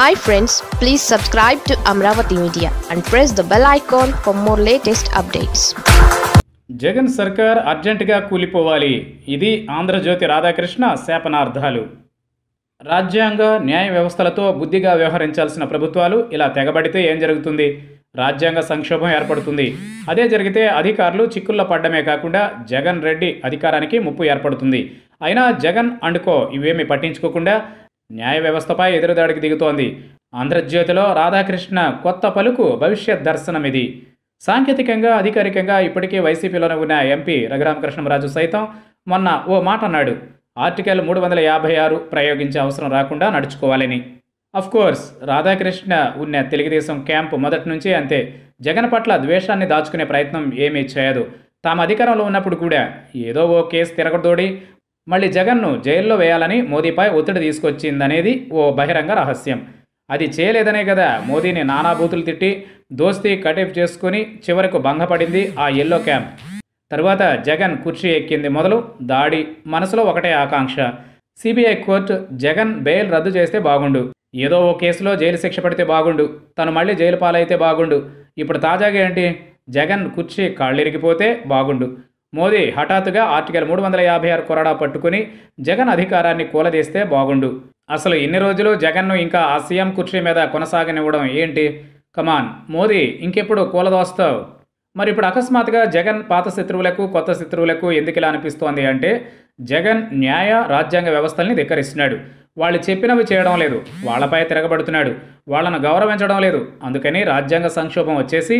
hi friends please subscribe to Amaravati media and press the bell icon for more latest updates Jagan సర్కార్ అర్జెంటుగా కూలిపోవాలి ఇది ఆంధ్రజ్యోతి రాధాకృష్ణ శాపనార్థాలు రాజ్యాంగ న్యాయ వ్యవస్థలతో బుద్ధిగా వ్యవహరించాల్సిన ప్రభుత్వాలు ఇలా తెగబడితే ఏం జరుగుతుంది రాజ్యాంగ సంక్షోభం ఏర్పడుతుంది అదే జరిగితే అధికారులు చిక్కుల్లో పడ్డమే కాకుండా జగన్ రెడ్డి అధికారానికి ముప్పు ఏర్పడుతుంది అయినా జగన్ అండుకో ఇవేమీ పట్టించుకోకుండా న్యాయ వ్యవస్థపై ఎదురుదాడికి దిగుతోంది ఆంధ్రజ్యోతిలో రాధాకృష్ణ కొత్త పలుకు భవిష్యత్ దర్శనం ఇది సాంకేతికంగా అధికారికంగా ఇప్పటికే వైసీపీలోనే ఉన్న ఎంపీ రఘురామకృష్ణరాజు సైతం మొన్న ఓ మాట అన్నాడు ఆర్టికల్ మూడు వందల యాభై ఆరు ప్రయోగించే అవసరం రాకుండా నడుచుకోవాలని కోర్స్ రాధాకృష్ణ ఉన్న తెలుగుదేశం క్యాంపు మొదటి నుంచే అంతే జగన్ పట్ల ద్వేషాన్ని దాచుకునే ప్రయత్నం ఏమీ చేయదు తాము అధికారంలో ఉన్నప్పుడు కూడా ఏదో ఓ కేసు తిరగదోడి మళ్ళీ జగన్ను జైల్లో వేయాలని మోదీపై ఒత్తిడి తీసుకొచ్చిందనేది ఓ బహిరంగ రహస్యం అది చేయలేదనే కదా మోదీని నానాబూతులు తిట్టి దోస్తీ కటేఫ్ చేసుకుని చివరకు భంగపడింది ఆ ఎల్లో క్యాంప్ తరువాత జగన్ కుర్చీ ఎక్కింది మొదలు దాడి మనసులో ఒకటే ఆకాంక్ష సిబిఐ కోర్టు జగన్ బెయిల్ రద్దు చేస్తే బాగుండు ఏదో ఓ కేసులో జైలు శిక్ష పడితే బాగుండు తను మళ్ళీ జైలు పాలైతే బాగుండు ఇప్పుడు తాజాగా ఏంటి జగన్ కుర్చీ కాళ్ళిరిగిపోతే బాగుండు మోదీ హఠాత్తుగా ఆర్టికల్ మూడు వందల యాభై ఆరు కొరడా పట్టుకుని జగన్ అధికారాన్ని కూలదీస్తే బాగుండు అసలు ఇన్ని రోజులు జగన్ను ఇంకా ఆ సీఎం కుర్చీ మీద కొనసాగనివ్వడం ఏంటి కమాన్ మోదీ ఇంకెప్పుడు కూలదోస్తావు మరి ఇప్పుడు అకస్మాత్తుగా జగన్ పాత శత్రువులకు కొత్త శత్రువులకు ఎందుకు ఇలా అనిపిస్తోంది అంటే జగన్ న్యాయ రాజ్యాంగ వ్యవస్థల్ని ధిక్కరిస్తున్నాడు వాళ్ళు చెప్పినవి చేయడం లేదు వాళ్ళపై తిరగబడుతున్నాడు వాళ్ళను గౌరవించడం లేదు అందుకని రాజ్యాంగ సంక్షోభం వచ్చేసి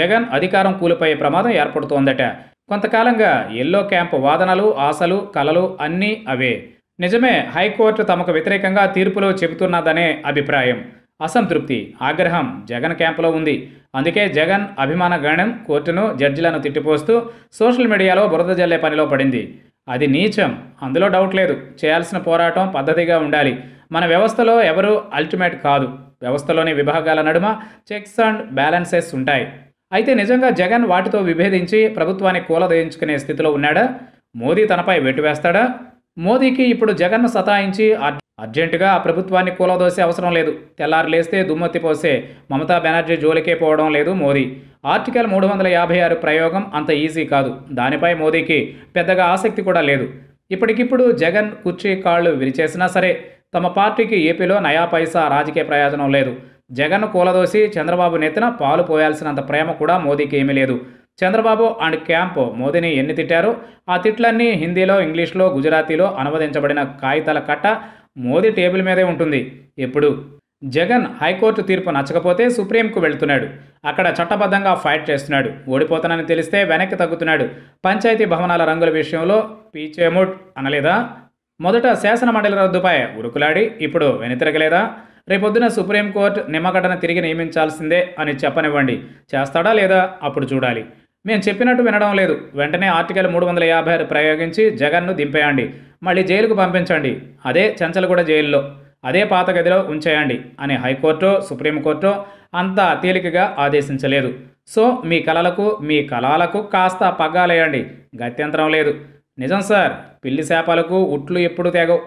జగన్ అధికారం కూలిపోయే ప్రమాదం ఏర్పడుతోందట కొంతకాలంగా ఎల్లో క్యాంప్ వాదనలు ఆశలు కలలు అన్నీ అవే నిజమే హైకోర్టు తమకు వ్యతిరేకంగా తీర్పులో చెబుతున్నదనే అభిప్రాయం అసంతృప్తి ఆగ్రహం జగన్ క్యాంపులో ఉంది అందుకే జగన్ అభిమాన గణం కోర్టును జడ్జిలను తిట్టిపోస్తూ సోషల్ మీడియాలో బురద జల్లే పనిలో పడింది అది నీచం అందులో డౌట్ లేదు చేయాల్సిన పోరాటం పద్ధతిగా ఉండాలి మన వ్యవస్థలో ఎవరూ అల్టిమేట్ కాదు వ్యవస్థలోని విభాగాల నడుమ చెక్స్ అండ్ బ్యాలెన్సెస్ ఉంటాయి అయితే నిజంగా జగన్ వాటితో విభేదించి ప్రభుత్వాన్ని కూలదయించుకునే స్థితిలో ఉన్నాడా మోదీ తనపై వెటు వేస్తాడా మోదీకి ఇప్పుడు జగన్ను సతాయించి అర్జెంటుగా ఆ ప్రభుత్వాన్ని కూలదోసే అవసరం లేదు తెల్లారు లేస్తే దుమ్మెత్తిపోసే పోసే మమతా బెనర్జీ జోలికే పోవడం లేదు మోదీ ఆర్టికల్ మూడు వందల యాభై ఆరు ప్రయోగం అంత ఈజీ కాదు దానిపై మోదీకి పెద్దగా ఆసక్తి కూడా లేదు ఇప్పటికిప్పుడు జగన్ కుర్చీ కాళ్ళు విరిచేసినా సరే తమ పార్టీకి ఏపీలో నయా పైసా రాజకీయ ప్రయోజనం లేదు జగన్ను కూలదోసి చంద్రబాబు నెత్తిన పాలు పోయాల్సినంత ప్రేమ కూడా మోదీకి ఏమీ లేదు చంద్రబాబు అండ్ క్యాంప్ మోదీని ఎన్ని తిట్టారో ఆ తిట్లన్నీ హిందీలో ఇంగ్లీష్లో గుజరాతీలో అనువదించబడిన కాగితాల కట్ట మోదీ టేబుల్ మీదే ఉంటుంది ఎప్పుడు జగన్ హైకోర్టు తీర్పు నచ్చకపోతే సుప్రీంకు వెళ్తున్నాడు అక్కడ చట్టబద్ధంగా ఫైట్ చేస్తున్నాడు ఓడిపోతానని తెలిస్తే వెనక్కి తగ్గుతున్నాడు పంచాయతీ భవనాల రంగుల విషయంలో పీచేముట్ అనలేదా మొదట శాసన మండలి రద్దుపై ఉరుకులాడి ఇప్పుడు వెనుతిరగలేదా రేపొద్దున సుప్రీంకోర్టు నిమ్మగడ్డను తిరిగి నియమించాల్సిందే అని చెప్పనివ్వండి చేస్తాడా లేదా అప్పుడు చూడాలి మేము చెప్పినట్టు వినడం లేదు వెంటనే ఆర్టికల్ మూడు వందల యాభై ఆరు ప్రయోగించి జగన్ను దింపేయండి మళ్ళీ జైలుకు పంపించండి అదే చెంచలగూడ జైల్లో అదే పాత గదిలో ఉంచేయండి అని హైకోర్టు సుప్రీంకోర్టు అంతా తేలికగా ఆదేశించలేదు సో మీ కళలకు మీ కళాలకు కాస్త పగ్గాలేయండి గత్యంతరం లేదు నిజం సార్ పిల్లి శాపాలకు ఉట్లు ఎప్పుడు తెగవు